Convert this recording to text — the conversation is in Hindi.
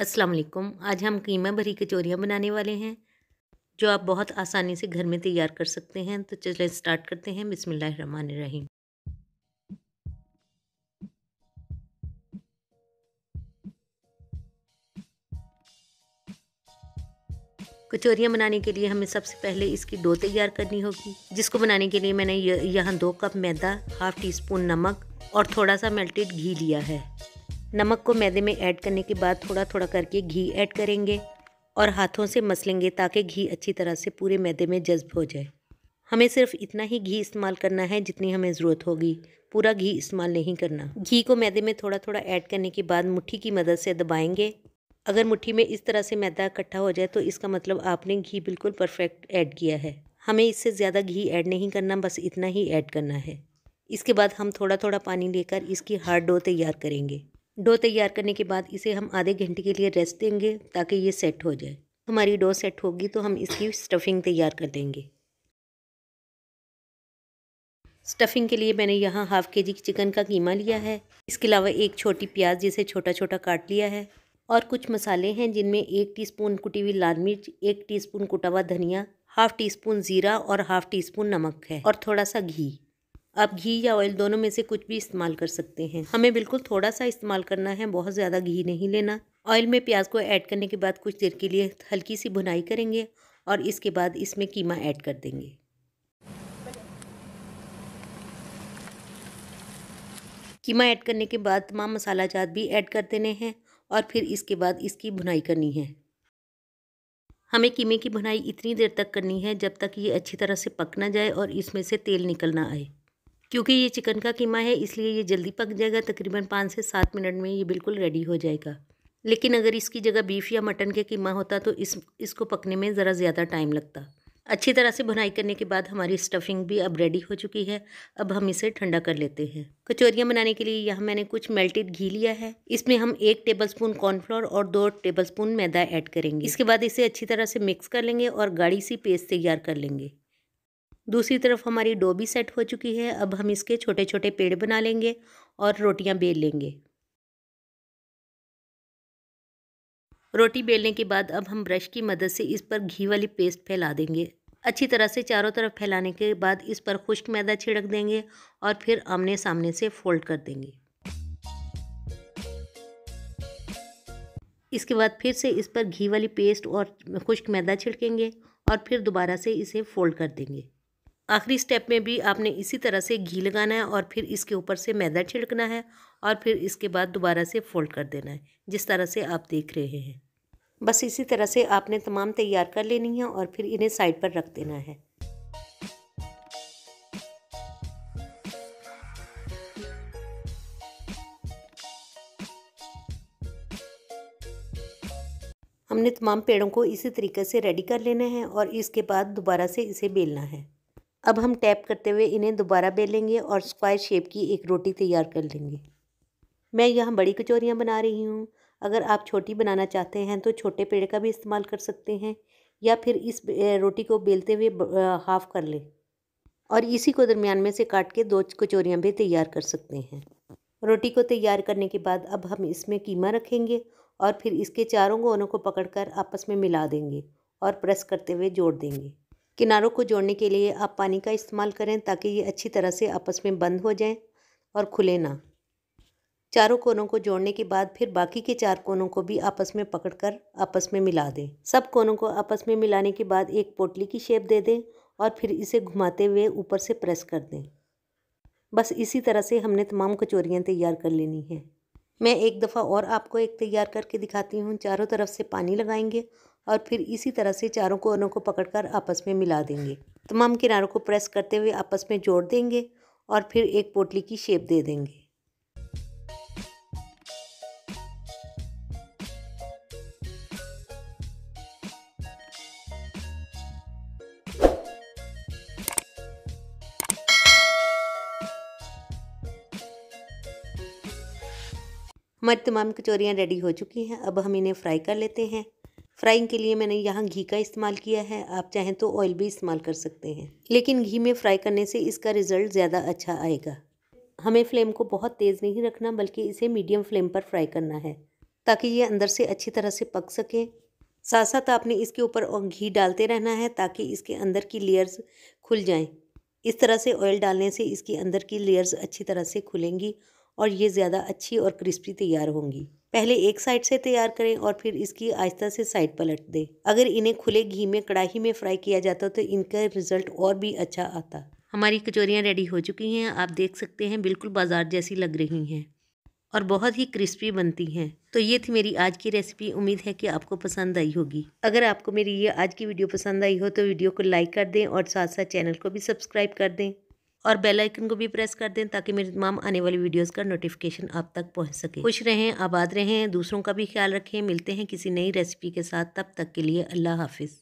अस्सलाम वालेकुम आज हम कीमा भरी कचौरियाँ बनाने वाले हैं जो आप बहुत आसानी से घर में तैयार कर सकते हैं तो चलें स्टार्ट करते हैं बिसमीम कचौरियाँ बनाने के लिए हमें सबसे पहले इसकी डो तैयार करनी होगी जिसको बनाने के लिए मैंने यहाँ दो कप मैदा हाफ़ टी स्पून नमक और थोड़ा सा मेल्टेड घी लिया है नमक को मैदे में ऐड करने के बाद थोड़ा थोड़ा करके घी ऐड करेंगे और हाथों से मसलेंगे ताकि घी अच्छी तरह से पूरे मैदे में जज्ब हो जाए हमें सिर्फ इतना ही घी इस्तेमाल करना है जितनी हमें ज़रूरत होगी पूरा घी इस्तेमाल नहीं करना घी को मैदे में थोड़ा थोड़ा ऐड करने के बाद मुट्ठी की मदद से दबाएंगे अगर मुट्ठी में इस तरह से मैदा इकट्ठा हो जाए तो इसका मतलब आपने घी बिल्कुल परफेक्ट ऐड किया है हमें इससे ज़्यादा घी ऐड नहीं करना बस इतना ही ऐड करना है इसके बाद हम थोड़ा थोड़ा पानी लेकर इसकी हार्ड डो तैयार करेंगे डो तैयार करने के बाद इसे हम आधे घंटे के लिए रेस्ट देंगे ताकि ये सेट हो जाए हमारी डो सेट होगी तो हम इसकी स्टफिंग तैयार कर देंगे स्टफिंग के लिए मैंने यहाँ हाफ़ के जी चिकन का कीमा लिया है इसके अलावा एक छोटी प्याज जिसे छोटा छोटा काट लिया है और कुछ मसाले हैं जिनमें एक टीस्पून कुटी हुई लाल मिर्च एक टीस्पून कुटा हुआ धनिया हाफ़ टी स्पून ज़ीरा और हाफ़ टी स्पून नमक है और थोड़ा सा घी आप घी या ऑयल दोनों में से कुछ भी इस्तेमाल कर सकते हैं हमें बिल्कुल थोड़ा सा इस्तेमाल करना है बहुत ज़्यादा घी नहीं लेना ऑयल में प्याज को ऐड करने के बाद कुछ देर के लिए हल्की सी भुनाई करेंगे और इसके बाद इसमें कीमा ऐड कर देंगे कीमा ऐड करने के बाद तमाम मसाला जात भी ऐड कर देने हैं और फिर इसके बाद इसकी भुनाई करनी है हमें कीमे की भुनाई इतनी देर तक करनी है जब तक ये अच्छी तरह से पक ना जाए और इसमें से तेल निकल ना आए क्योंकि ये चिकन का कीमा है इसलिए ये जल्दी पक जाएगा तकरीबन पाँच से सात मिनट में ये बिल्कुल रेडी हो जाएगा लेकिन अगर इसकी जगह बीफ या मटन के कीमा होता तो इस इसको पकने में ज़रा ज़्यादा टाइम लगता अच्छी तरह से भुनाई करने के बाद हमारी स्टफिंग भी अब रेडी हो चुकी है अब हम इसे ठंडा कर लेते हैं कचौरियाँ बनाने के लिए यहाँ मैंने कुछ मेल्टेड घी लिया है इसमें हम एक टेबलस्पून कॉर्नफ्लोर और दो टेबलस्पून मैदा ऐड करेंगे इसके बाद इसे अच्छी तरह से मिक्स कर लेंगे और गाढ़ी सी पेस्ट तैयार कर लेंगे दूसरी तरफ हमारी डो भी सेट हो चुकी है अब हम इसके छोटे छोटे पेड़ बना लेंगे और रोटियां बेल लेंगे रोटी बेलने के बाद अब हम ब्रश की मदद से इस पर घी वाली पेस्ट फैला देंगे अच्छी तरह से चारों तरफ फैलाने के बाद इस पर खुश्क मैदा छिड़क देंगे और फिर आमने सामने से फोल्ड कर देंगे इसके बाद फिर से इस पर घी वाली पेस्ट और खुश्क मैदा छिड़केंगे और फिर दोबारा से इसे फोल्ड कर देंगे आखिरी स्टेप में भी आपने इसी तरह से घी लगाना है और फिर इसके ऊपर से मैदा छिड़कना है और फिर इसके बाद दोबारा से फोल्ड कर देना है जिस तरह से आप देख रहे हैं बस इसी तरह से आपने तमाम तैयार कर लेनी है और फिर इन्हें साइड पर रख देना है हमने तमाम पेड़ों को इसी तरीके से रेडी कर लेना है और इसके बाद दोबारा से इसे बेलना है अब हम टैप करते हुए इन्हें दोबारा बेलेंगे और स्क्वायर शेप की एक रोटी तैयार कर लेंगे मैं यहाँ बड़ी कचौरियाँ बना रही हूँ अगर आप छोटी बनाना चाहते हैं तो छोटे पेड़ का भी इस्तेमाल कर सकते हैं या फिर इस रोटी को बेलते हुए हाफ़ कर लें और इसी को दरमियान में से काट के दो कचौरियाँ भी तैयार कर सकते हैं रोटी को तैयार करने के बाद अब हम इसमें कीमा रखेंगे और फिर इसके चारों कोनों को पकड़कर आपस में मिला देंगे और प्रेस करते हुए जोड़ देंगे किनारों को जोड़ने के लिए आप पानी का इस्तेमाल करें ताकि ये अच्छी तरह से आपस में बंद हो जाएं और खुले ना चारों कोनों को जोड़ने के बाद फिर बाकी के चार कोनों को भी आपस में पकड़कर आपस में मिला दें सब कोनों को आपस में मिलाने के बाद एक पोटली की शेप दे दें और फिर इसे घुमाते हुए ऊपर से प्रेस कर दें बस इसी तरह से हमने तमाम कचोरियाँ तैयार कर लेनी हैं मैं एक दफ़ा और आपको एक तैयार करके दिखाती हूँ चारों तरफ से पानी लगाएंगे और फिर इसी तरह से चारों कोनों को पकड़कर आपस में मिला देंगे तमाम किनारों को प्रेस करते हुए आपस में जोड़ देंगे और फिर एक पोटली की शेप दे देंगे हमारी तमाम कचौरियाँ रेडी हो चुकी हैं अब हम इन्हें फ्राई कर लेते हैं फ्राइंग के लिए मैंने यहाँ घी का इस्तेमाल किया है आप चाहें तो ऑयल भी इस्तेमाल कर सकते हैं लेकिन घी में फ्राई करने से इसका रिज़ल्ट ज़्यादा अच्छा आएगा हमें फ्लेम को बहुत तेज़ नहीं रखना बल्कि इसे मीडियम फ्लेम पर फ्राई करना है ताकि ये अंदर से अच्छी तरह से पक सके साथ साथ आपने इसके ऊपर घी डालते रहना है ताकि इसके अंदर की लेयर्स खुल जाएं इस तरह से ऑयल डालने से इसके अंदर की लेयर्स अच्छी तरह से खुलेंगी और ये ज़्यादा अच्छी और क्रिस्पी तैयार होंगी पहले एक साइड से तैयार करें और फिर इसकी आहिस्ता से साइड पलट दें अगर इन्हें खुले घी में कड़ाही में फ्राई किया जाता तो इनका रिजल्ट और भी अच्छा आता हमारी कचौरियाँ रेडी हो चुकी हैं आप देख सकते हैं बिल्कुल बाजार जैसी लग रही हैं और बहुत ही क्रिस्पी बनती हैं तो ये थी मेरी आज की रेसिपी उम्मीद है कि आपको पसंद आई होगी अगर आपको मेरी ये आज की वीडियो पसंद आई हो तो वीडियो को लाइक कर दें और साथ साथ चैनल को भी सब्सक्राइब कर दें और बेल आइकन को भी प्रेस कर दें ताकि मेरी तमाम आने वाली वीडियोस का नोटिफिकेशन आप तक पहुंच सके खुश रहें आबाद रहें दूसरों का भी ख्याल रखें मिलते हैं किसी नई रेसिपी के साथ तब तक के लिए अल्लाह हाफिज़